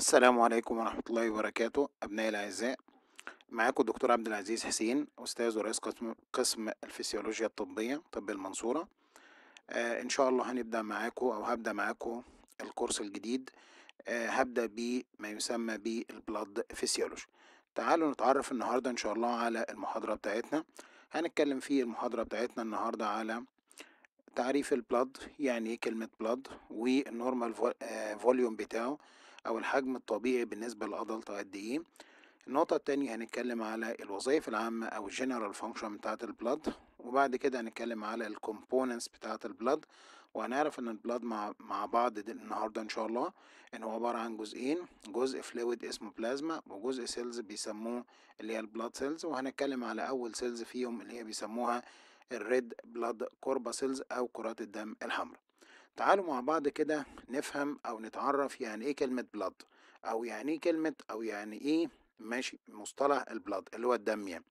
السلام عليكم ورحمة الله وبركاته أبنائي الأعزاء معاكم الدكتور عبد العزيز حسين أستاذ ورئيس قسم قسم الفسيولوجيا الطبية طب المنصورة آه إن شاء الله هنبدأ معاكم أو هبدأ معاكم الكورس الجديد آه هبدأ بما يسمى بالبلاد فيسيولوجي تعالوا نتعرف النهاردة إن شاء الله على المحاضرة بتاعتنا هنتكلم في المحاضرة بتاعتنا النهاردة على تعريف البلاد يعني إيه كلمة بلاد والنورمال فوليوم بتاعه أو الحجم الطبيعي بالنسبة للأدلت قد إيه النقطة التانية هنتكلم على الوظائف العامة أو الجنرال فانكشن بتاعة البلد وبعد كده هنتكلم على الكومبوننتس بتاعة البلد وهنعرف إن البلد مع مع بعض النهاردة إن شاء الله إن هو عبارة عن جزئين جزء فلويد اسمه بلازما وجزء سيلز بيسموه اللي هي البلد سيلز وهنتكلم على أول سيلز فيهم اللي هي بيسموها الريد بلاد كوربا سيلز أو كرات الدم الحمراء تعالوا مع بعض كده نفهم او نتعرف يعني ايه كلمة بلاد او يعني ايه كلمة او يعني ايه ماشي مصطلح البلاد اللي هو الدم يعني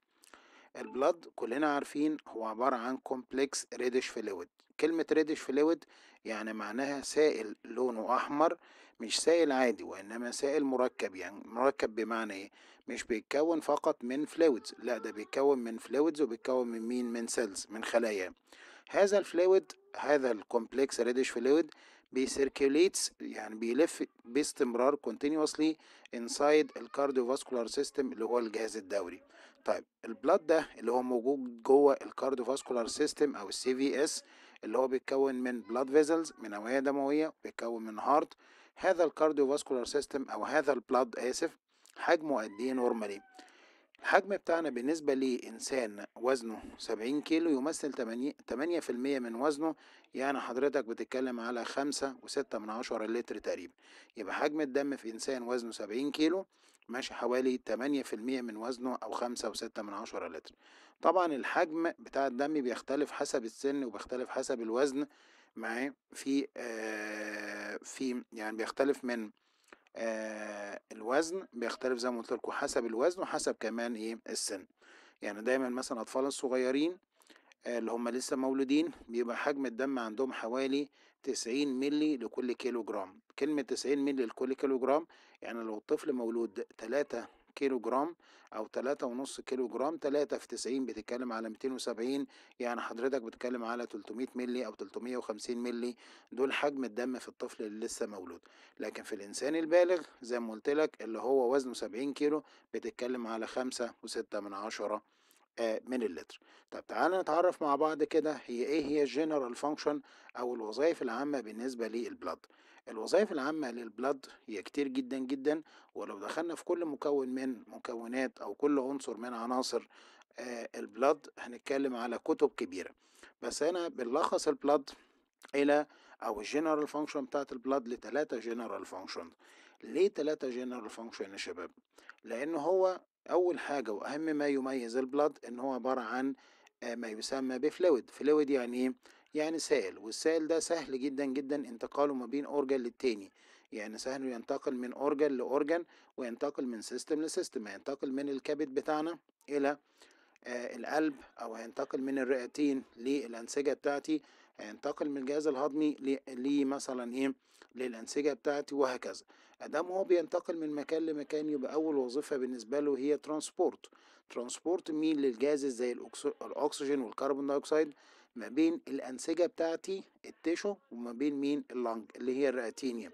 البلاد كلنا عارفين هو عبارة عن كومبلكس ريدش فلويد كلمة ريدش فلويد يعني معناها سائل لونه أحمر مش سائل عادي وإنما سائل مركب يعني مركب بمعنى إيه مش بيتكون فقط من فلويدز لا ده بيتكون من فلويدز وبيتكون من مين من سيلز من خلايا هذا الفلويد هذا الكومبلكس ريدش فلويد بيسيركيليتس يعني بيلف باستمرار كونتينيوسلي انسايد الكارديوفاسكولار سيستم اللي هو الجهاز الدوري طيب البلاد ده اللي هو موجود جوه الكارديوفاسكولار سيستم او السي في اس اللي هو بيتكون من بلاد فيزلز من اوعيه دمويه بيتكون من هارت هذا الكارديوفاسكولار سيستم او هذا البلاد اسف حجمه قد ايه نورمالي الحجم بتاعنا بالنسبة لإنسان وزنه سبعين كيلو يمثل تمانية في المية من وزنه يعني حضرتك بتتكلم على خمسة وستة من عشرة لتر تقريبا يبقى حجم الدم في إنسان وزنه سبعين كيلو ماشي حوالي تمانية في المية من وزنه أو خمسة وستة من عشرة لتر طبعا الحجم بتاع الدم بيختلف حسب السن وبيختلف حسب الوزن معاه في آه في يعني بيختلف من آه الوزن بيختلف زي ما قلت لكم حسب الوزن وحسب كمان ايه السن يعني دايما مثلا الاطفال الصغيرين آه اللي هم لسه مولودين بيبقى حجم الدم عندهم حوالي 90 ملي لكل كيلو جرام كلمة 90 ملي لكل كيلو جرام يعني لو الطفل مولود 3 كيلو جرام او تلاتة ونص كيلو جرام تلاتة في تسعين بتتكلم على ميتين وسبعين يعني حضرتك بتتكلم على تلتمية ملي او تلتمية وخمسين ملي دول حجم الدم في الطفل اللي لسه مولود لكن في الانسان البالغ زي ما قلت لك اللي هو وزنه سبعين كيلو بتتكلم على خمسة وستة من عشرة آه، من اللتر طب تعالى نتعرف مع بعض كده هي ايه هي الجنرال فانكشن او الوظائف العامة بالنسبة للبلد الوظائف العامة للبلد هي كتير جدا جدا ولو دخلنا في كل مكون من مكونات او كل عنصر من عناصر آه، البلد هنتكلم على كتب كبيرة بس هنا بنلخص البلد الى او الجنرال فانكشن بتاعت البلد لتلاتة جنرال فانكشن ليه تلاتة جنرال فانكشن يا شباب لان هو أول حاجة وأهم ما يميز البلد إن هو عبارة عن آه، ما يسمى بفلويد فلويد يعني إيه؟ يعني سائل والسائل ده سهل جدا جدا انتقاله ما بين أورجن للتاني يعني سهل ينتقل من أورجن لأورجن وينتقل من سيستم لسيستم هينتقل من الكبد بتاعنا إلى آه، القلب أو هينتقل من الرئتين للأنسجة بتاعتي هينتقل من الجهاز الهضمي لمثلا إيه للأنسجة بتاعتي وهكذا ادام هو بينتقل من مكان لمكان يبقى اول وظيفه بالنسبه له هي ترانسبورت ترانسبورت مين للجاز زي الاكسجين والكربون دايوكسيد ما بين الانسجه بتاعتي التيشو وما بين مين اللنج اللي هي الرئتينيا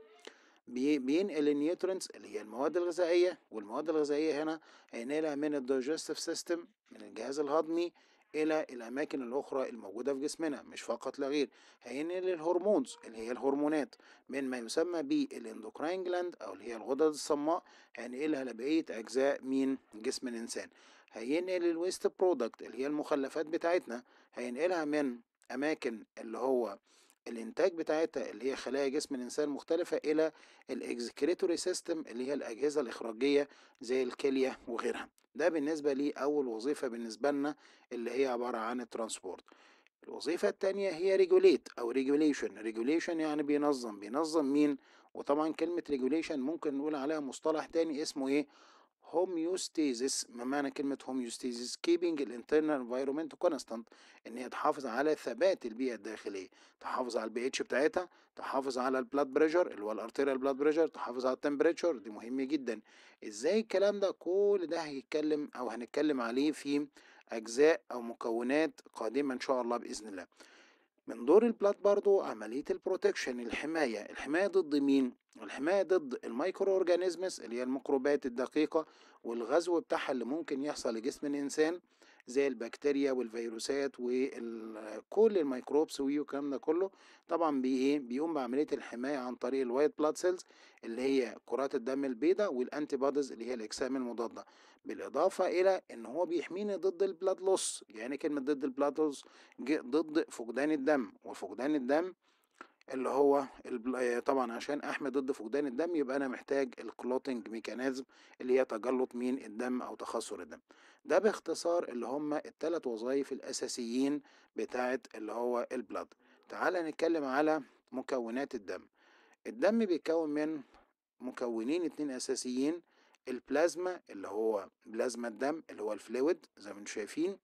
بينقل النيوترينز اللي هي المواد الغذائيه والمواد الغذائيه هنا هينقلها من الدايجستيف سيستم من الجهاز الهضمي الى الاماكن الاخرى الموجوده في جسمنا مش فقط لا غير هينقل الهرمونز اللي هي الهرمونات من ما يسمى بالاندوكراين جلاند او اللي هي الغدد الصماء هينقلها يعني لبقيه اجزاء من جسم الانسان هينقل الويست برودكت اللي هي المخلفات بتاعتنا هينقلها من اماكن اللي هو الانتاج بتاعتها اللي هي خلايا جسم الانسان مختلفه الى الاكزكريتوري سيستم اللي هي الاجهزه الاخراجيه زي الكليه وغيرها ده بالنسبه لي اول وظيفه بالنسبه لنا اللي هي عباره عن الترانسبورت الوظيفة التانية هي ريجوليت أو ريجوليشن ريجوليشن يعني بينظم بينظم مين وطبعا كلمة ريجوليشن ممكن نقول عليها مصطلح تاني اسمه ايه هوميوستيزيس ما معنى كلمة هوميوستيزيس keeping الانترنال environment كونستانت ان هي تحافظ على ثبات البيئة الداخلية تحافظ على البي اتش بتاعتها تحافظ على البلاد pressure اللي هو الارتيريال بلاد pressure تحافظ على التمبريتشر دي مهم جدا ازاي الكلام ده كل ده هيتكلم او هنتكلم عليه في اجزاء او مكونات قادمة ان شاء الله باذن الله من دور البلات برضو عملية البروتكشن الحماية الحماية ضد مين؟ الحماية ضد المايكرو أورجانيزمس اللي هي الميكروبات الدقيقة والغزو بتاعها اللي ممكن يحصل لجسم الإنسان زي البكتيريا والفيروسات وكل الميكروبس والكلام ده كله طبعا بيه بيقوم بعمليه الحمايه عن طريق الوايت بلاد سيلز اللي هي كرات الدم البيضاء والانتي بوديز اللي هي الاجسام المضاده بالاضافه الى ان هو بيحميني ضد البلاد لوس يعني كلمه ضد البلاد لوس ضد فقدان الدم وفقدان الدم اللي هو آه، طبعا عشان احمي ضد فقدان الدم يبقى انا محتاج الكلوتنج ميكانيزم اللي هي تجلط مين الدم او تخثر الدم ده باختصار اللي هما التلات وظائف الأساسيين بتاعة اللي هو البلد تعال نتكلم على مكونات الدم الدم بيتكون من مكونين اتنين أساسيين البلازما اللي هو بلازما الدم اللي هو الفلويد زي ما انتم شايفين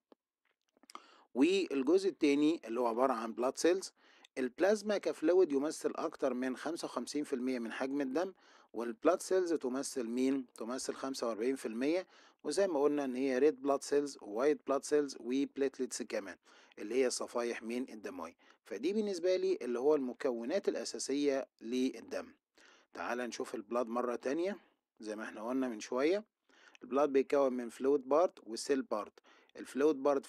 والجزء التاني اللي هو عبارة عن بلاد سيلز البلازما كفلويد يمثل أكتر من خمسة وخمسين في المية من حجم الدم والبلاد سيلز تمثل مين تمثل 45% وزي ما قلنا ان هي ريد بلاد سيلز ووايت بلاد سيلز وبليتلتس كمان اللي هي صفائح مين الدموي فدي بالنسبة لي اللي هو المكونات الأساسية للدم تعال نشوف البلاد مرة تانية زي ما احنا قلنا من شوية البلاد بيتكون من فلويد بارت وسيل بارت الفلويد بارت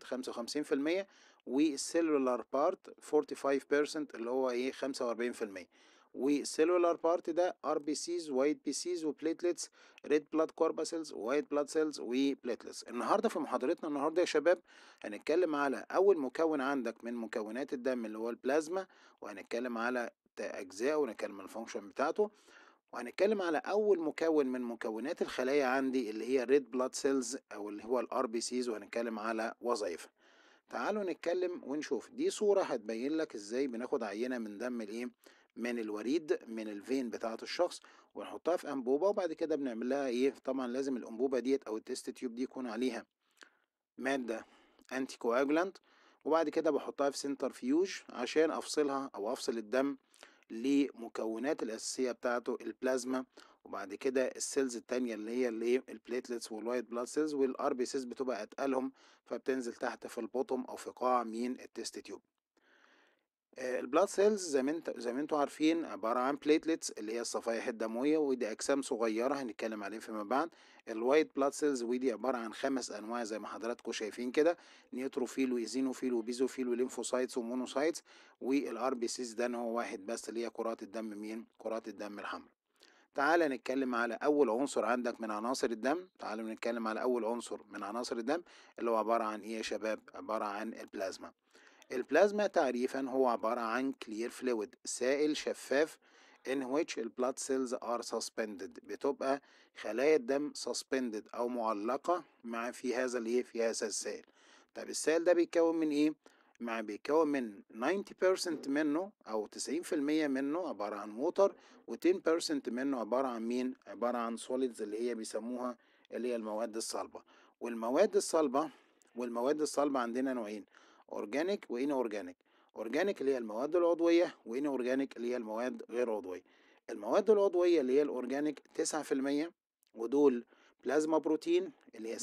55% 55% والسيلولار بارت 45% اللي هو ايه 45% وسيلولار بارت ده ار بي سيز وايت بي سيز وبليتلتس ريد بلاد كورباسيلز وايت بلاد سيلز وبليتلتس النهارده في محاضرتنا النهارده يا شباب هنتكلم على اول مكون عندك من مكونات الدم اللي هو البلازما وهنتكلم على اجزائه ونتكلم الفانكشن بتاعته وهنتكلم على اول مكون من مكونات الخلايا عندي اللي هي الريد بلاد سيلز او اللي هو الار بي سيز وهنتكلم على وظائفها تعالوا نتكلم ونشوف دي صورة هتبين لك ازاي بناخد عينة من دم الايه من الوريد من الفين بتاعه الشخص ونحطها في انبوبه وبعد كده بنعمل لها ايه طبعا لازم الانبوبه ديت او التست تيوب دي يكون عليها ماده انتي كواجلانت وبعد كده بحطها في سنتر فيوج عشان افصلها او افصل الدم لمكونات الاساسيه بتاعته البلازما وبعد كده السيلز التانية اللي هي الايه البليتلتس والوايت بلاد سيلز والار بي سيلز بتبقى اتقلهم فبتنزل تحت في البوتوم او في قاع مين التست تيوب آه، البلاد سيلز زي ما انت زي ما انتوا عارفين عباره عن بليتلتس اللي هي الصفائح الدمويه ودي اجسام صغيره هنتكلم عليه فيما بعد الوايت بلاد سيلز ودي عباره عن خمس انواع زي ما حضراتكم شايفين كده نيوتروفيل وايزينوفيل وبيزوفيل وليمفوسايتس ومونوسايتس والار بي سيز ده نوع واحد بس اللي هي كرات الدم مين كرات الدم الحمراء تعالى نتكلم على اول عنصر عندك من عناصر الدم تعالوا نتكلم على اول عنصر من عناصر الدم اللي هو عباره عن ايه يا شباب عباره عن البلازما البلازما تعريفا هو عبارة عن clear fluid سائل شفاف in which blood cells are suspended بتبقى خلايا الدم suspended أو معلقة مع في هذا الإيه في هذا السائل طب السائل ده بيتكون من إيه؟ مع بيتكون من 90% منه أو 90% منه عبارة عن موتر و10% منه عبارة عن مين؟ عبارة عن solids اللي هي بيسموها اللي هي المواد الصلبة والمواد الصلبة والمواد الصلبة عندنا نوعين اورجانيك وان اورجانيك اورجانيك اللي هي المواد العضويه وان اورجانيك اللي هي المواد غير عضويه المواد العضويه اللي هي الاورجانيك 9% ودول بلازما بروتين اللي هي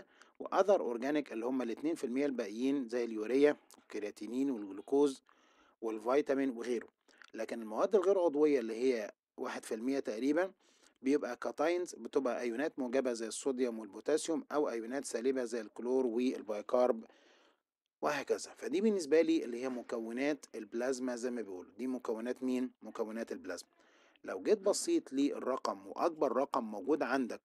7% واذر اورجانيك اللي هم ال 2% الباقيين زي اليوريا والكرياتينين والجلوكوز والفيتامين وغيره لكن المواد الغير عضويه اللي هي 1% تقريبا بيبقى كاتاينز بتبقى ايونات موجبه زي الصوديوم والبوتاسيوم او ايونات سالبه زي الكلور والبايكارب وهكذا فدي بالنسبة لي اللي هي مكونات البلازما زي ما بيقولوا دي مكونات مين؟ مكونات البلازما لو جيت بصيت للرقم وأكبر رقم موجود عندك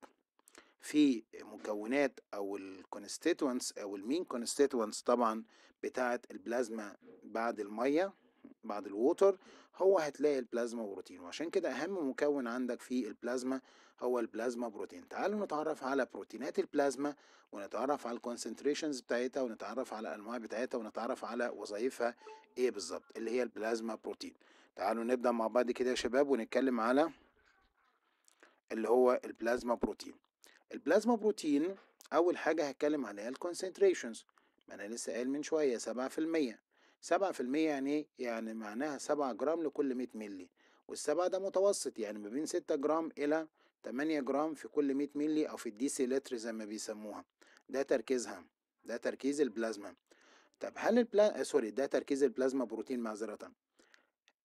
في مكونات او الكونستيتوانس او المين كونستيتوانس طبعا بتاعه البلازما بعد الميه بعد الووتر هو هتلاقي البلازما بروتين وعشان كده اهم مكون عندك في البلازما هو البلازما بروتين تعالوا نتعرف على بروتينات البلازما ونتعرف على الكونسنتريشنز بتاعتها ونتعرف على الانواع بتاعتها ونتعرف على وظائفها ايه بالظبط اللي هي البلازما بروتين تعالوا نبدا مع بعض كده يا شباب ونتكلم على اللي هو البلازما بروتين البلازما بروتين اول حاجه هتكلم عليها الكونسنتريشنز ما انا لسه قايل من شويه 7% سبعة في المية يعني ايه؟ يعني معناها سبعة جرام لكل مية ملي والسبعة ده متوسط يعني ما بين ستة جرام إلى 8 جرام في كل 100 ملي أو في الديسي لتر زي ما بيسموها ده تركيزها ده تركيز البلازما طب هل البلا... آه سوري ده تركيز البلازما بروتين معذرة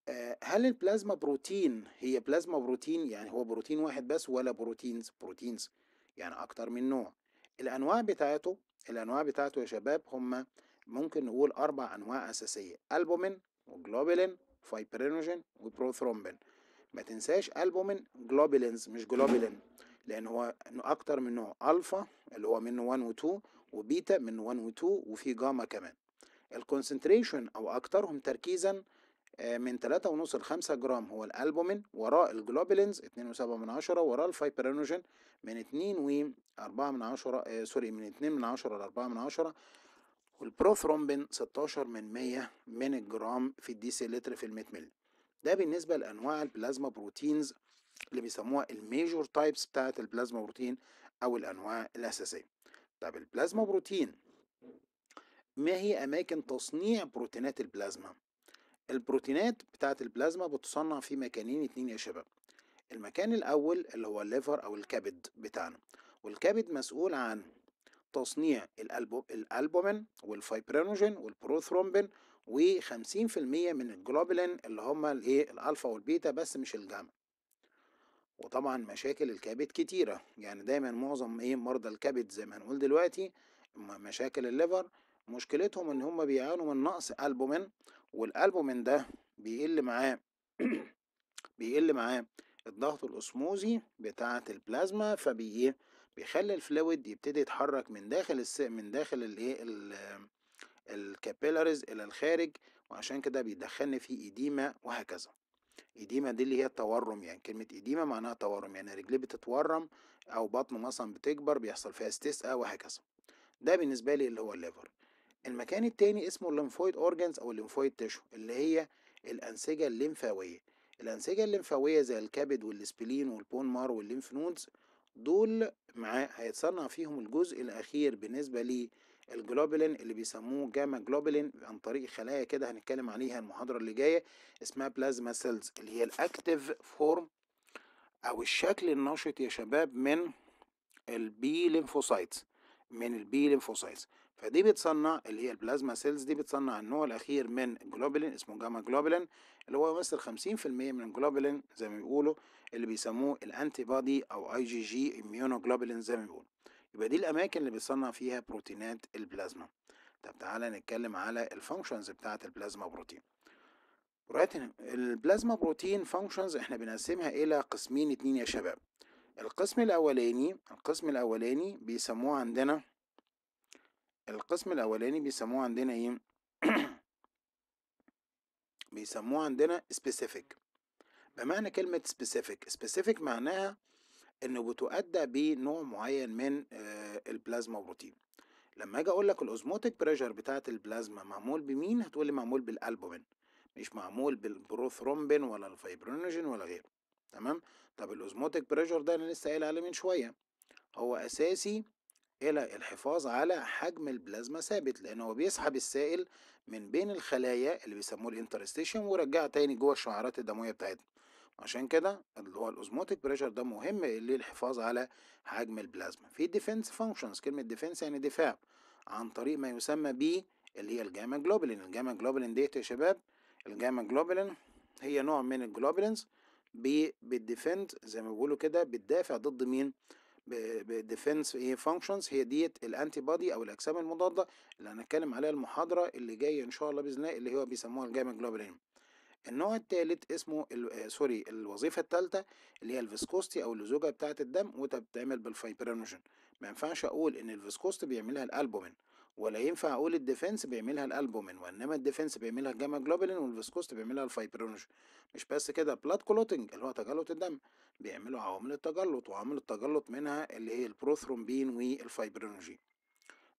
آه هل البلازما بروتين هي بلازما بروتين يعني هو بروتين واحد بس ولا بروتينز بروتينز يعني أكتر من نوع الأنواع بتاعته الأنواع بتاعته يا شباب هم ممكن نقول أربع أنواع أساسية ألبومين وجلوبولين فايبرينوجين وبروثرومبين ما تنساش البومين جلوبولينز مش جلوبولين لان هو اكتر من نوع الفا اللي هو من 1 و 2 وبيتا من 1 و 2 وفي جاما كمان الكونسنتريشن او اكترهم تركيزا آه، من 3.5 ل 5 جرام هو الالبومين وراء الجلوبولينز 2.7 من عشرة وراء الفايبرينوجين من 2 و4 من عشرة آه سوري من 2 من عشرة ل 4 من عشرة والبروثرومبين 16 من 100 من الجرام في الديسي لتر في ال 100 مللي ده بالنسبة لأنواع البلازما بروتينز اللي بيسموها الميجور تايبس بتاعة البلازما بروتين أو الأنواع الأساسية طب البلازما بروتين ما هي أماكن تصنيع بروتينات البلازما؟ البروتينات بتاعة البلازما بتصنع في مكانين اتنين يا شباب المكان الأول اللي هو الليفر أو الكبد بتاعنا والكبد مسؤول عن تصنيع الألبومين والفايبرينوجين والبروثرومبين و50% من الجلوبلين اللي هما الايه الالفا والبيتا بس مش الجاما وطبعا مشاكل الكبد كتيره يعني دايما معظم ايه مرضى الكبد زي ما هنقول دلوقتي مشاكل الليفر مشكلتهم ان هما بيعانوا من نقص البومين والالبومين ده بيقل معاه بيقل معاه الضغط الاسموزي بتاعه البلازما فبيخلي ايه، الفلويد يبتدي يتحرك من داخل الس... من داخل الايه الكابيلاريز الى الخارج وعشان كده بيدخلني في ايديما وهكذا ايديما دي اللي هي التورم يعني كلمة ايديما معناها تورم يعني رجلي بتتورم أو بطن مثلا بتكبر بيحصل فيها استسقاء وهكذا ده بالنسبة لي اللي هو الليفر المكان التاني اسمه الليمفويد اورجانز او الليمفويد تيشو اللي هي الأنسجة الليمفاوية الأنسجة الليمفاوية زي الكبد والسبلين والبون مار والليمف نودز دول مع هيتصنع فيهم الجزء الأخير بالنسبة لي الجلوبولين اللي بيسموه جاما جلوبولين عن طريق خلايا كده هنتكلم عليها المحاضرة اللي جاية اسمها بلازما سيلز اللي هي الاكتيف فورم او الشكل النشط يا شباب من البي ليمفوسايتس من البي ليمفوسايتس فدي بتصنع اللي هي البلازما سيلز دي بتصنع النوع الاخير من جلوبولين اسمه جاما جلوبولين اللي هو يمثل 50% من الجلوبولين زي ما بيقولوا اللي بيسموه الانتي بادي او اي جي جي اميونوجلوبولين زي ما بيقولوا يبقى دي الأماكن اللي بيصنع فيها بروتينات البلازما طب تعالى نتكلم على الفانكشنز بتاعة البلازما بروتين البلازما بروتين فانكشنز احنا بنقسمها إلى قسمين اتنين يا شباب القسم الأولاني القسم الأولاني بيسموه عندنا القسم الأولاني بيسموه عندنا إيه بيسموه عندنا specific بمعنى كلمة specific specific معناها انه بتؤدى بنوع معين من آه، البلازما بروتين لما اجي اقول لك الاوزموتيك بريشر بتاعه البلازما معمول بمين هتقول لي معمول بالالبومين مش معمول بالبروثرومبين ولا الفايبرينوجين ولا غيره تمام طب الاوزموتيك بريشر ده انا لسه قايل عليه من شويه هو اساسي الى الحفاظ على حجم البلازما ثابت لان هو بيسحب السائل من بين الخلايا اللي بيسموه الانترستيشن ويرجعها تاني جوه الشعيرات الدمويه بتاعتنا عشان كده اللي هو الاوزموتيك بريشر ده مهم للحفاظ على حجم البلازما في ديفنس فانكشنز كلمه ديفنس يعني دفاع عن طريق ما يسمى ب اللي هي الجاما جلوبلين الجاما جلوبلين ديت يا شباب الجاما جلوبلين هي نوع من الجلوبلينز بتديفند زي ما بيقولوا كده بتدافع ضد مين بالديفنس ايه فانكشنز هي ديت الانتي بودي او الاجسام المضاده اللي هنتكلم عليها المحاضره اللي جايه ان شاء الله باذن الله اللي هو بيسموها الجاما جلوبلين النوع الثالث اسمه ال آه، سوري الوظيفه الثالثه اللي هي الفيسكوستي او اللزوجه بتاعه الدم وده بتعمل بالفايبرينوجين ما ينفعش اقول ان الفيسكوستي بيعملها الالبومين ولا ينفع اقول الديفنس بيعملها الالبومين وانما الديفنس بيعملها الجاما جلوبولين والفيسكوستي بيعملها الفايبرينوجين مش بس كده بلاد كلوتنج اللي هو تجلط الدم بيعملوا عوامل التجلط وعوامل التجلط منها اللي هي البروثرومبين والفايبرينوجين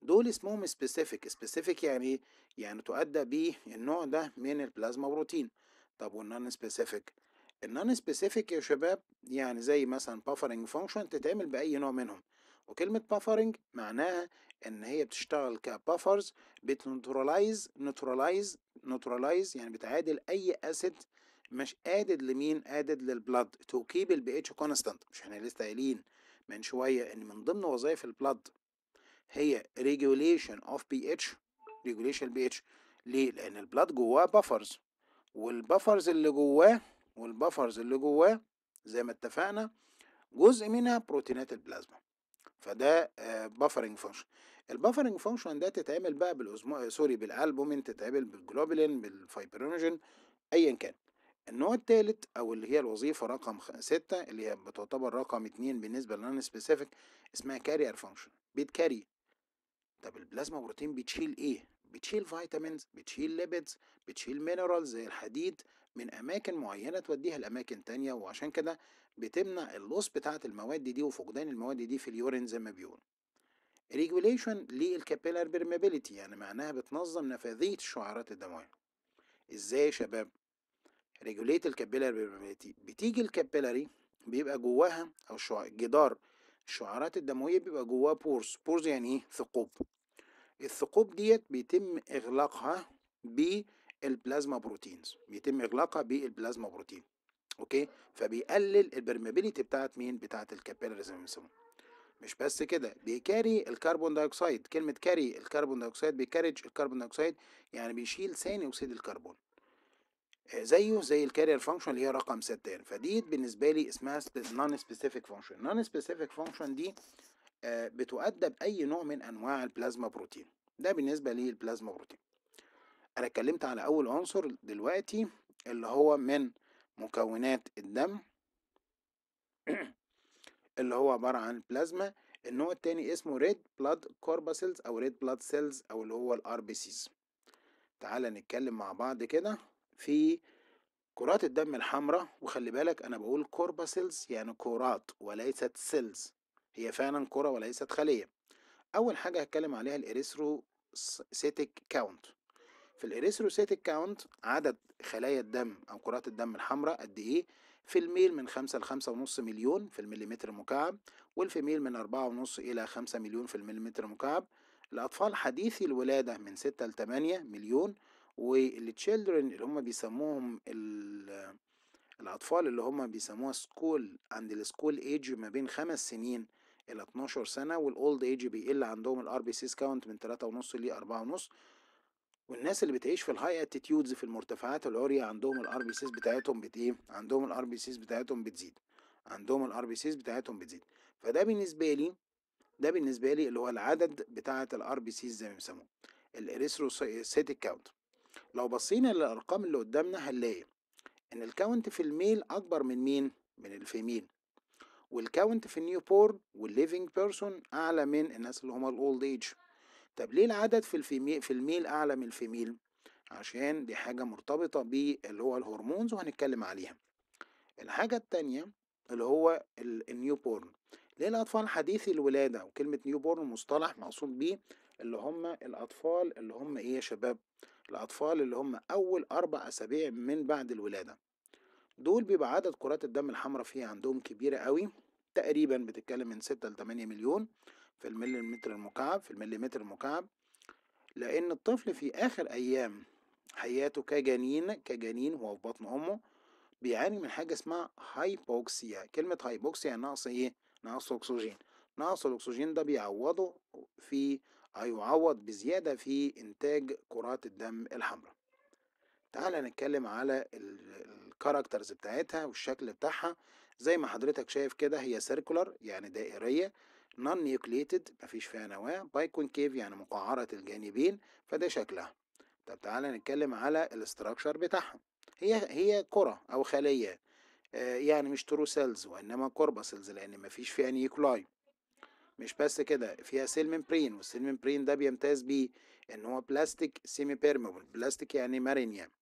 دول اسمهم سبيسيفيك سبيسيفيك يعني ايه يعني تؤدى به النوع ده من البلازما بروتين طب والنون سبيسيفيك النون سبيسيفيك يا شباب يعني زي مثلا بافرنج فانكشن تتعمل باي نوع منهم وكلمة بافرنج معناها إن هي بتشتغل كبافرز بتنترولايز نترولايز نترولايز يعني بتعادل أي أسيد مش ادد لمين ادد للبلد تو كيب البي اتش كونستانت مش احنا لسه قايلين من شوية إن من ضمن وظائف البلد هي regulation اوف pH regulation pH ليه لان البلاد جواه بفرز والبفرز اللي جواه والبفرز اللي جواه زي ما اتفقنا جزء منها بروتينات البلازما فده بفرنج فانكشن البفرنج فانكشن ده تتعمل بقى بالأزمو... سوري آه، بالالبومين تتعمل بالجلوبولين بالفايبرينوجين ايا كان النوع التالت او اللي هي الوظيفه رقم ستة اللي هي بتعتبر رقم اتنين بالنسبه للنون سبيسيفيك اسمها كارير فانكشن بيتكاري طب البلازما بروتين بتشيل ايه بتشيل فيتامينز بتشيل ليبيدز بتشيل مينرالز زي الحديد من اماكن معينه توديها لاماكن تانية وعشان كده بتمنع اللوس بتاعه المواد دي وفقدان المواد دي في اليورين زي ما بيقول ريجوليشن للكابيلار بيرميبيليتي يعني معناها بتنظم نفاذيه الشعيرات الدمويه ازاي يا شباب ريجوليت الكابيلار بيرميبيليتي بتيجي الكابيلاري بيبقى جواها او جدار الشعرات الدموية بيبقى جواها بورز بورز يعني ايه ثقوب الثقوب ديت بيتم اغلاقها بالبلازما بروتينز بيتم اغلاقها بالبلازما بروتين اوكي فبيقلل البرميبيليتي بتاعت مين بتاعت الكابيلاريز زي ما مش بس كده بيكاري الكربون دايوكسيد كلمة كاري الكربون دايوكسيد بيكارج الكربون دايوكسيد يعني بيشيل ثاني أكسيد الكربون زيه زي الكارير فانكشن اللي هي رقم 6 يعني. فدي بالنسبه لي اسمها نون سبيسيفيك فانكشن نون سبيسيفيك فانكشن دي آه، بتؤدى باي نوع من انواع البلازما بروتين ده بالنسبه للبلازما بروتين انا اتكلمت على اول عنصر دلوقتي اللي هو من مكونات الدم اللي هو عباره عن بلازما النوع التاني اسمه ريد بلاد كوربسلز او ريد بلاد سيلز او اللي هو الار بي سيز تعالى نتكلم مع بعض كده في كرات الدم الحمراء وخلي بالك انا بقول كورباسيلز يعني كرات وليست سيلز هي فعلا كرة وليست خلية اول حاجة هتكلم عليها الاريثروسيتيك كاونت في الاريثروسيتيك كاونت عدد خلايا الدم او كرات الدم الحمراء قد ايه في الميل من خمسة لخمسة ونص مليون في المليمتر والفي والفيميل من أربعة ونص إلى خمسة مليون في المليمتر مكعب الأطفال حديثي الولادة من ستة لتمانية مليون والتشيلدرن اللي هم بيسموهم الأطفال اللي هم بيسموها سكول عند السكول ايج ما بين خمس سنين إلى 12 سنة والأولد ايج بيقل عندهم الار بي سيس كاونت من 3.5 ل 4.5 والناس اللي بتعيش في الهاي اتيتيودز في المرتفعات العليا عندهم الار بي سيس بتاعتهم بت ايه عندهم الار بي سيس بتاعتهم بتزيد عندهم الار بي سيس بتاعتهم بتزيد فده بالنسبه لي ده بالنسبه لي اللي هو العدد بتاعه الار بي سيس زي ما بيسموه Erythrocytic كاونت لو بصينا للأرقام اللي قدامنا هنلاقي إن الكاونت في الميل أكبر من مين؟ من الفيميل والكاونت في النيو بورن والليفينج بيرسون أعلى من الناس اللي هما الأولد إيج طب ليه العدد في الفيميل في الميل أعلى من الفيميل؟ عشان دي حاجة مرتبطة باللي هو الهرمونز وهنتكلم عليها الحاجة التانية اللي هو النيو بورن ليه الأطفال حديثي الولادة وكلمة نيو بورن مصطلح مقصود بيه اللي هم الأطفال اللي هم إيه يا شباب الأطفال اللي هم أول أربع أسابيع من بعد الولادة دول بيبقى عدد كرات الدم الحمراء فيه عندهم كبيرة قوي تقريبا بتتكلم من 6 ل 8 مليون في المليمتر المكعب في المليمتر المكعب لأن الطفل في آخر أيام حياته كجنين كجنين وهو في بطن أمه بيعاني من حاجة اسمها هايبوكسيا كلمة هايبوكسيا نقص إيه؟ نقص أكسجين نقص الأكسجين ده بيعوضه في هيعوض بزيادة في إنتاج كرات الدم الحمراء تعالى نتكلم على الكاركترز بتاعتها والشكل بتاعها زي ما حضرتك شايف كده هي سيركولر يعني دائرية نون نيوكليتد مفيش فيها نواة كيف يعني مقعرة الجانبين فده شكلها طب تعالى نتكلم على الاستراكشر بتاعها هي هي كرة أو خلية آه، يعني مش ترو سيلز وإنما كوربسلز لأن مفيش فيها نيوكلاي مش بس كده فيها سيل ممبرين والسيل ممبرين ده بيمتاز بيه ان هو بلاستيك سيمي بيرمبل بلاستيك يعني مرنية يعني،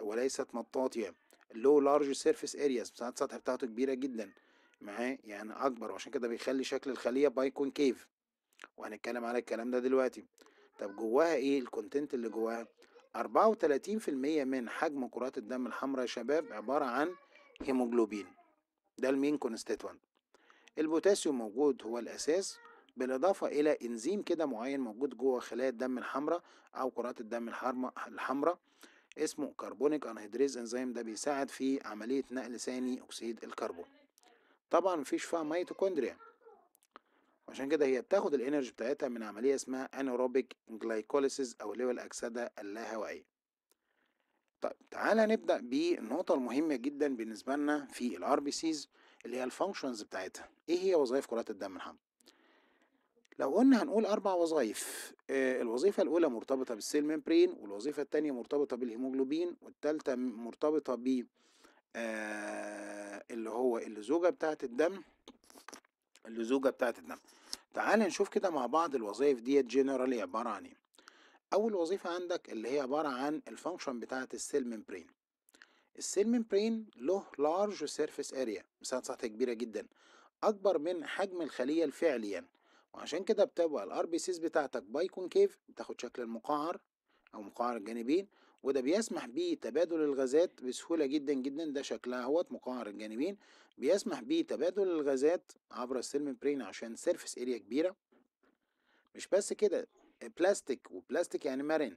وليست مطاطية لو لارج سيرفيس ارياز مساحة السطح بتاعته كبيرة جدا معاه يعني اكبر وعشان كده بيخلي شكل الخلية بايكونكيف وهنتكلم على الكلام ده دلوقتي طب جواها ايه الكونتنت اللي جواها 34% من حجم كرات الدم الحمراء يا شباب عبارة عن هيموجلوبين ده المين كونستيتوانت البوتاسيوم موجود هو الأساس بالإضافة إلى إنزيم كده معين موجود جوه خلايا الدم الحمراء أو كرات الدم الحمراء اسمه كربونيك انهيدريز انزيم ده بيساعد في عملية نقل ثاني أكسيد الكربون طبعا مفيش فيها ميتوكوندريا عشان كده هي بتاخد الانرجي بتاعتها من عملية اسمها انيروبيك جلايكوليسيس أو اللي هو الأكسدة اللاهوائية طيب تعالى نبدأ بالنقطة المهمة جدا بالنسبة لنا في الار بي سيز اللي هي الفانكشنز بتاعتها ايه هي وظائف كرات الدم الحمراء لو قلنا هنقول أربع وظائف آه، الوظيفة الأولى مرتبطة بالسيل ميمبرين والوظيفة الثانية مرتبطة بالهيموجلوبين والثالثة مرتبطة ب آه، اللي هو اللزوجة بتاعة الدم اللزوجة بتاعة الدم تعال نشوف كده مع بعض الوظائف ديت جنرالي عبارة عن ايه أول وظيفة عندك اللي هي عبارة عن الفانكشن بتاعة السيل ميمبرين السيل ممبرين له لارج سيرفيس اريا مساحة سطحيه كبيرة جدا اكبر من حجم الخلية فعليا وعشان كده بتبقى الار بي سيز بتاعتك باي كونكيف بتاخد شكل المقعر او مقعر الجانبين وده بيسمح بتبادل الغازات بسهولة جدا جدا ده شكلها اهوت مقعر الجانبين بيسمح بتبادل الغازات عبر السيل ممبرين عشان سيرفيس اريا كبيرة مش بس كده بلاستيك وبلاستيك يعني مرن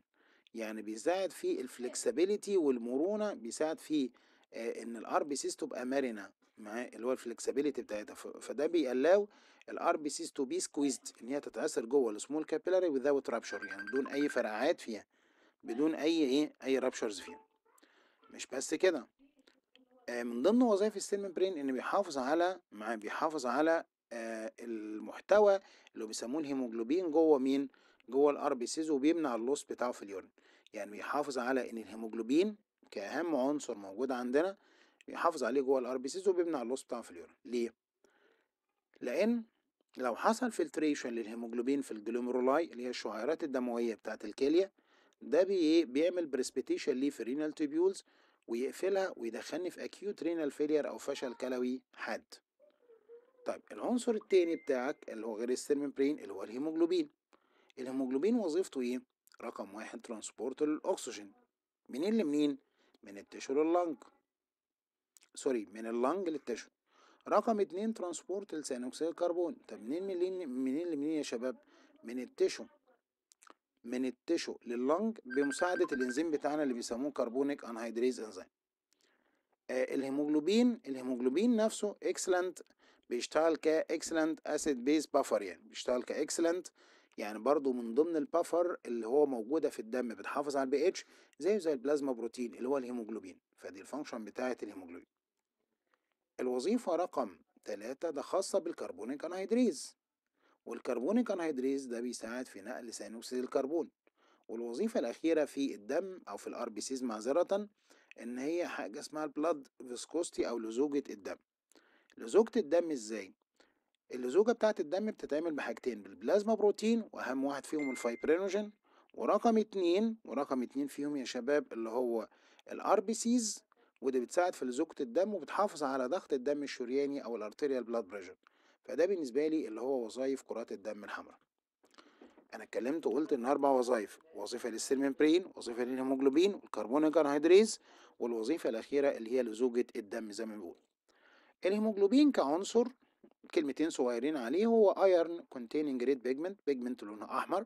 يعني بيساعد في الفلكسبيليتي والمرونه بيساعد في ان الار بي سيز تبقى مرنه مع اللي هو الفلكسبيليتي بتاعتها فده بيقلاو الار بي سيز تو بي سكويزد ان هي تتاثر جوه السمول كابيلاري وذاوت رابشر يعني بدون اي فرقعات فيها بدون اي ايه اي رابشرز فيها مش بس كده من ضمن وظائف السيل برين ان بيحافظ على معاه بيحافظ على المحتوى اللي بيسموه الهيموجلوبين جوه مين جوه الار بي سيز وبيمنع اللوس بتاعه في اليورين يعني بيحافظ على ان الهيموجلوبين كأهم عنصر موجود عندنا بيحافظ عليه جوه الار بي سيز وبيمنع اللوس بتاعه في اليورين ليه؟ لأن لو حصل فلتريشن للهيموجلوبين في الجلوميرولاي اللي هي الشعيرات الدموية بتاعة الكلية ده بي إيه؟ بيعمل بريسبيتيشن ليه في رينال تيبيولز ويقفلها ويدخلني في اكيوت رينال فيلير او فشل كلوي حاد طيب العنصر التاني بتاعك اللي هو غير السيرمبرين اللي هو الهيموجلوبين الهيموجلوبين وظيفته إيه؟ رقم واحد ترانسبورت للأكسجين منين لمنين؟ من التشو لللنج سوري من اللنج للتشو رقم اتنين ترانسبورت لثاني أكسيد الكربون طب منين منين منين لمنين يا شباب؟ من التشو من التشو لللنج بمساعدة الإنزيم بتاعنا اللي بيسموه كربونيك أنهيدريز إنزيم الهيموجلوبين الهيموجلوبين نفسه اكسلنت بيشتغل كاكسلنت اسيد بيز بافر يعني بيشتغل كاكسلنت يعني برضو من ضمن البافر اللي هو موجودة في الدم بتحافظ على البي اتش زيه زي البلازما بروتين اللي هو الهيموجلوبين فدي الفانكشن بتاعة الهيموجلوبين الوظيفة رقم ثلاثة ده خاصة بالكربونيك انهيدريز والكربونيك انهيدريز ده بيساعد في نقل ثاني أكسيد الكربون والوظيفة الأخيرة في الدم أو في الار بي سيز معذرة إن هي حاجة اسمها البلاد فيسكوستي أو لزوجة الدم لزوجة الدم إزاي؟ اللزوجة بتاعة الدم بتتعمل بحاجتين بالبلازما بروتين وأهم واحد فيهم الفايبرينوجين ورقم اتنين ورقم اتنين فيهم يا شباب اللي هو الار بي سيز ودي بتساعد في لزوجة الدم وبتحافظ على ضغط الدم الشرياني أو الارتيريال بلاد بريشر فده بالنسبة لي اللي هو وظائف كرات الدم الحمراء انا اتكلمت وقلت ان اربع وظائف وظيفه للسيرممبرين وظيفه للهيموجلوبين والكربونيك انهيدريز والوظيفه الاخيره اللي هي لزوجه الدم زي ما بيقول الهيموجلوبين كعنصر كلمتين صغيرين عليه هو ايرن containing ريد pigment بيجمنت لونها احمر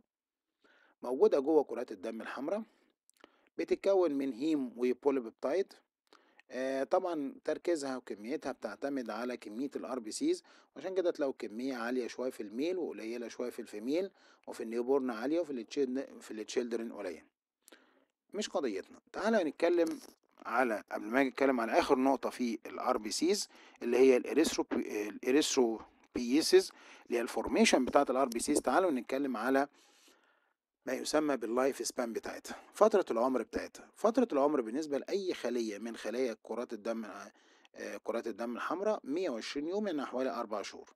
موجودة جوه كرات الدم الحمراء بتتكون من هيم وبوليبيبتايد آه طبعا تركيزها وكميتها بتعتمد على كمية الار بي سيز عشان كده تلاقوا الكمية عالية شوية في الميل وقليلة شوية في الفيميل وفي النيوبورن عالية وفي التشيلدرن قليل مش قضيتنا تعالى نتكلم على قبل ما اجي اتكلم على اخر نقطه في الار بي سيز اللي هي الاريثرو الاريثرو بيسز اللي هي الفورميشن بتاعه الار بي سيز تعالوا نتكلم على ما يسمى باللايف سبان بتاعتها فتره العمر بتاعتها فتره العمر بالنسبه لاي خليه من خلايا كرات الدم آه، كرات الدم الحمراء 120 يوم يعني حوالي اربع شهور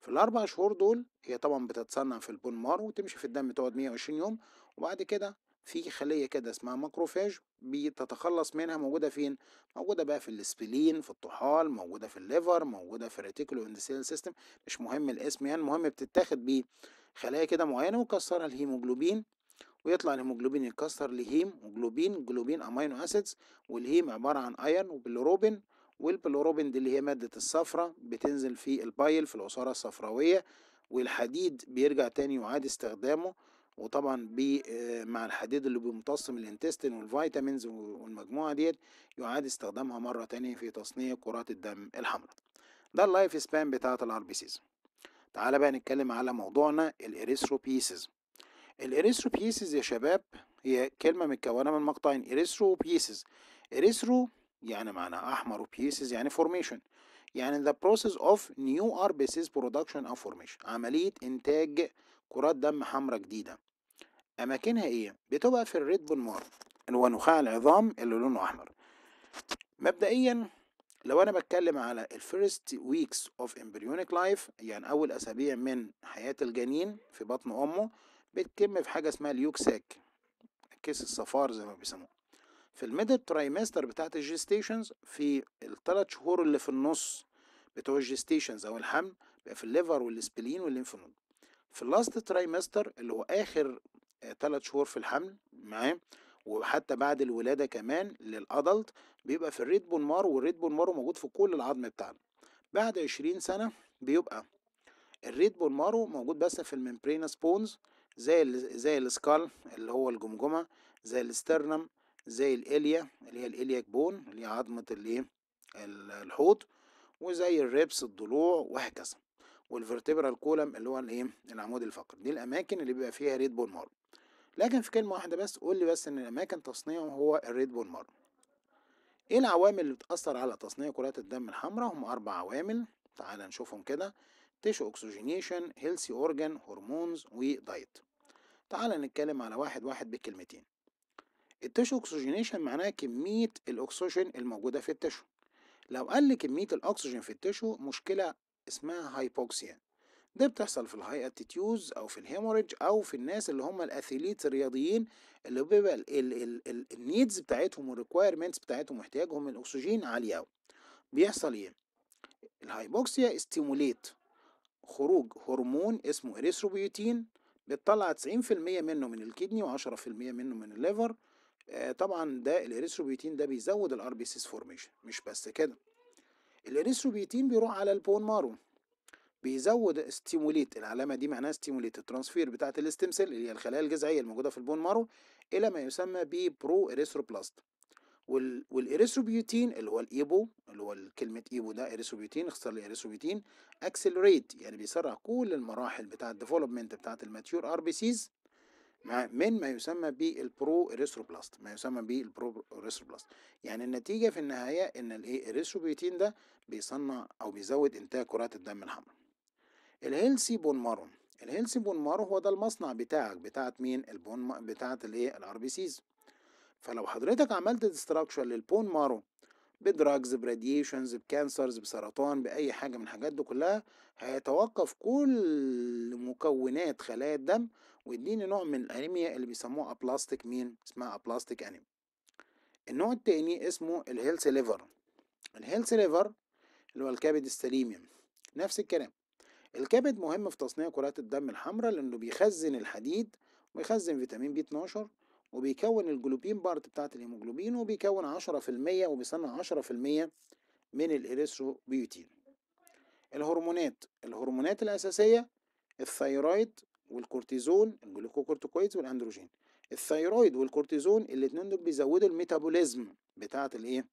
في الاربع شهور دول هي طبعا بتتصنع في البون مارو وتمشي في الدم تقعد 120 يوم وبعد كده في خليه كده اسمها ماكروفاج بتتخلص منها موجوده فين موجوده بقى في السبلين في الطحال موجوده في الليفر موجوده في الريتيكولو اندسيال سيستم مش مهم الاسم يعني المهم بتتاخد بيه خلايا كده معينه ويكسرها الهيموجلوبين ويطلع الهيموجلوبين يتكسر لهيم وجلوبين جلوبين امينو اسيدز والهيم عباره عن ايرن وبلوروبين والبلوروبين دي اللي هي ماده الصفرة بتنزل في البايل في العصاره الصفراويه والحديد بيرجع تاني يعاد استخدامه وطبعا آه، مع الحديد اللي بيمتص من الانتستين والفيتامينز والمجموعه ديت يعاد استخدامها مره تانية في تصنيع كرات الدم الحمراء ده اللايف سبان بتاعه الار بي سيز تعالى بقى نتكلم على موضوعنا الاريثروبيسز الاريثروبيسز يا شباب هي كلمه متكونه من مقطعين وبيسز اريثرو يعني معناها احمر وبيسز يعني فورميشن يعني the process of new RBCs production اوف formation عملية إنتاج كرات دم حمراء جديدة أماكنها إيه؟ بتبقى في الريد بون مار اللي هو نخاع العظام اللي لونه أحمر مبدئيا لو أنا بتكلم على الفيرست ويكس أوف embryonic لايف يعني أول أسابيع من حياة الجنين في بطن أمه بتتم في حاجة اسمها اليوكساك كيس الصفار زي ما بيسموه في الميدل ترايمستر بتاعت الجيستيشنز في الثلاث شهور اللي في النص بتوع الجيستيشنز او الحمل بقى في الليفر والسبلين والليمف نود في اللاست ترايمستر اللي هو اخر ثلاث آه، شهور في الحمل معاه وحتى بعد الولاده كمان للادلت بيبقى في الريد مار والريد مارو موجود في كل العظم بتاعنا بعد عشرين سنه بيبقى الريد مارو موجود بس في الممبرينا سبونز زي زي السكال اللي هو الجمجمه زي الاسترنم زي الاليا اللي هي الالياك بون اللي هي عظمه الايه الحوض وزي الريبس الضلوع وهكذا والفرتبرال كولم اللي هو الايه العمود الفقري دي الاماكن اللي بيبقى فيها ريد مارو لكن في كلمة واحدة بس قول لي بس إن أماكن تصنيعه هو الريد بول والمرمى إيه العوامل اللي بتأثر على تصنيع كرات الدم الحمراء هم أربع عوامل تعال نشوفهم كده تيشو أكسجينيشن هيلسي أورجان هرمونز ودايت تعال نتكلم على واحد واحد بكلمتين التيشو أكسجينيشن معناها كمية الأكسجين الموجودة في التيشو لو قل كمية الأكسجين في التيشو مشكلة اسمها هايبوكسيا ده بتحصل في الهاي اتيتيوز او في الهيموريج او في الناس اللي هم الاثليت الرياضيين اللي بيبقى النيدز بتاعتهم والريكويرمنتس بتاعتهم واحتياجهم من الاكسجين عالي بيحصل ايه الهايبوكسيا استيموليت خروج هرمون اسمه اريثروبيوتين بتطلع 90% منه من الكدني و10% منه من الليفر آه طبعا ده الاريثروبيوتين ده بيزود الار بي سيس فورميشن مش بس كده الاريثروبيوتين بيروح على البون مارو بيزود استيموليت العلامه دي معناها استيموليت الترانسفير بتاعه الاستيم سيل اللي هي الخلايا الجذعيه الموجوده في البون مارو الى ما يسمى ببرو اريثروبلاست والاريثروبيوتين اللي هو الايبو اللي هو كلمه ايبو ده اريثروبيوتين اختصار لاريثروبيوتين اكسلريت يعني بيسرع كل المراحل بتاعه الديفلوبمنت بتاعه الماتيور ار بي سيز من ما يسمى بالبرو اريثروبلاست ما يسمى بالبرو اريثروبلاست يعني النتيجه في النهايه ان الايه اريثروبيوتين ده بيصنع او بيزود انتاج كرات الدم الحمراء الهيلسي بون مارو الهيلسي بون مارو هو ده المصنع بتاعك بتاعت مين البون بتاعت الايه الار بي سيز فلو حضرتك عملت ديستراكشن للبون مارو بدراجز براديشنز بكانسرز بسرطان باي حاجه من الحاجات دي كلها هيتوقف كل مكونات خلايا الدم ويديني نوع من الانيميا اللي بيسموه ابلاستيك مين اسمها ابلاستيك انيميا النوع التاني اسمه الهيلث ليفر الهيلث ليفر اللي هو الكبد السليم نفس الكلام الكبد مهم في تصنيع كرات الدم الحمراء لأنه بيخزن الحديد ويخزن فيتامين بي 12 وبيكون الجلوبين بارت بتاعة الهيموجلوبين وبيكون عشرة في المية وبيصنع عشرة في المية من الإريثروبيوتين الهرمونات الهرمونات الأساسية الثيرويد والكورتيزون الجلوكوكورتيكويدز والأندروجين الثيرويد والكورتيزون الاتنين دول بيزودوا الميتابوليزم بتاعة الإيه؟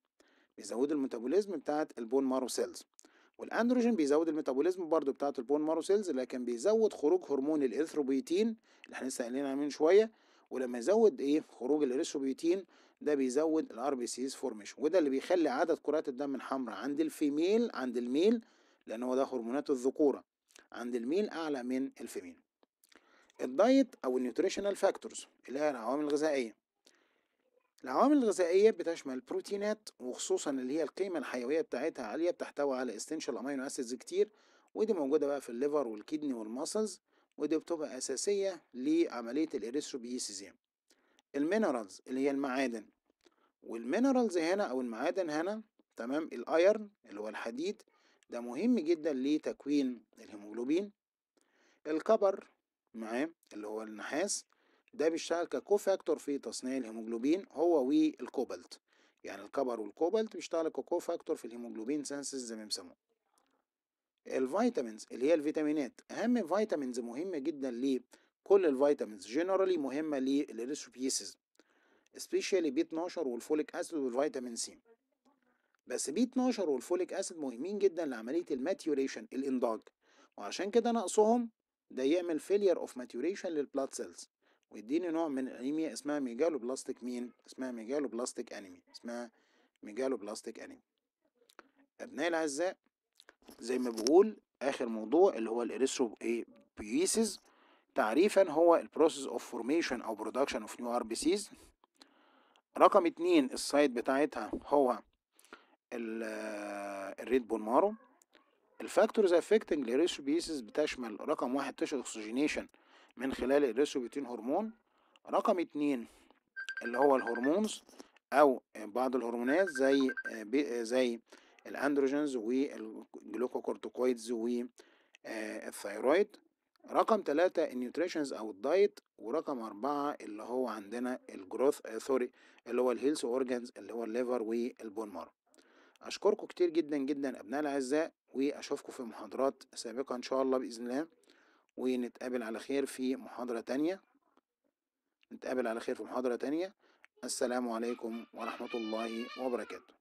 بيزودوا الميتابوليزم بتاعة البون مارو سيلز والاندروجين بيزود الميتابوليزم برضو بتاعه البون مارو سيلز لكن بيزود خروج هرمون الاريثروبيتين اللي احنا لسه قايلين عليه من شويه ولما يزود ايه خروج الاريثروبيتين ده بيزود الار بي سيز فورميشن وده اللي بيخلي عدد كرات الدم الحمراء عند الفيميل عند الميل لان هو ده هرمونات الذكوره عند الميل اعلى من الفيميل الدايت او النيوتريشنال فاكتورز اللي هي العوامل الغذائيه العوامل الغذائية بتشمل بروتينات وخصوصا اللي هي القيمة الحيوية بتاعتها عالية بتحتوي على استنشال امينو اسيدز كتير ودي موجودة بقى في الليفر والكدني والماسلز ودي بتبقى أساسية لعملية الإريثروبيسيزيم يعني. المينرالز اللي هي المعادن والمينرالز هنا أو المعادن هنا تمام الأيرن اللي هو الحديد ده مهم جدا لتكوين الهيموجلوبين الكبر معاه اللي هو النحاس ده بيشتغل ككوفاكتور في تصنيع الهيموجلوبين هو والكوبالت يعني الكبر والكوبالت بيشتغلوا ككوفاكتور في الهيموجلوبين سنسز زي ما بيسموه الفيتامينز اللي هي الفيتامينات اهم فيتامينز مهمه جدا ليه كل الفيتامينز جنرالي مهمه للاريثروبيسز سبيشالي بي 12 والفوليك اسيد والفيتامين سي بس بي 12 والفوليك اسيد مهمين جدا لعمليه الماتيوريشن الانضاج وعشان كده نقصهم ده يعمل فيلير اوف ماتيوريشن للبلاد سيلز ويديني نوع من الانيميا اسمها ميجالو بلاستيك مين اسمها ميجالو بلاستيك انيمي اسمها ميجالو بلاستيك انيمي ابنائي الاعزاء زي ما بقول اخر موضوع اللي هو الاريثرو ايه بيسز تعريفا هو البروسيس اوف فورميشن او برودكشن اوف نيو ار بي سيز رقم اتنين السايد بتاعتها هو آه، الريد بول مارو الفاكتورز افكتنج بيسز بتشمل رقم واحد تشو اكسجينيشن من خلال الريسوبيتين هرمون رقم اتنين اللي هو الهرمونز او بعض الهرمونات زي آه، آه، زي الاندروجينز والجلوكوكورتيكويدز والثايرويد آه، رقم ثلاثة النيوتريشنز او الدايت ورقم أربعة اللي هو عندنا الجروث سوري اللي هو الهيلث اورجانز اللي هو الليفر والبون مارو اشكركم كتير جدا جدا ابنائي الاعزاء واشوفكم في محاضرات سابقة ان شاء الله باذن الله ونتقابل على خير في محاضرة تانية نتقابل على خير في محاضرة تانية السلام عليكم ورحمة الله وبركاته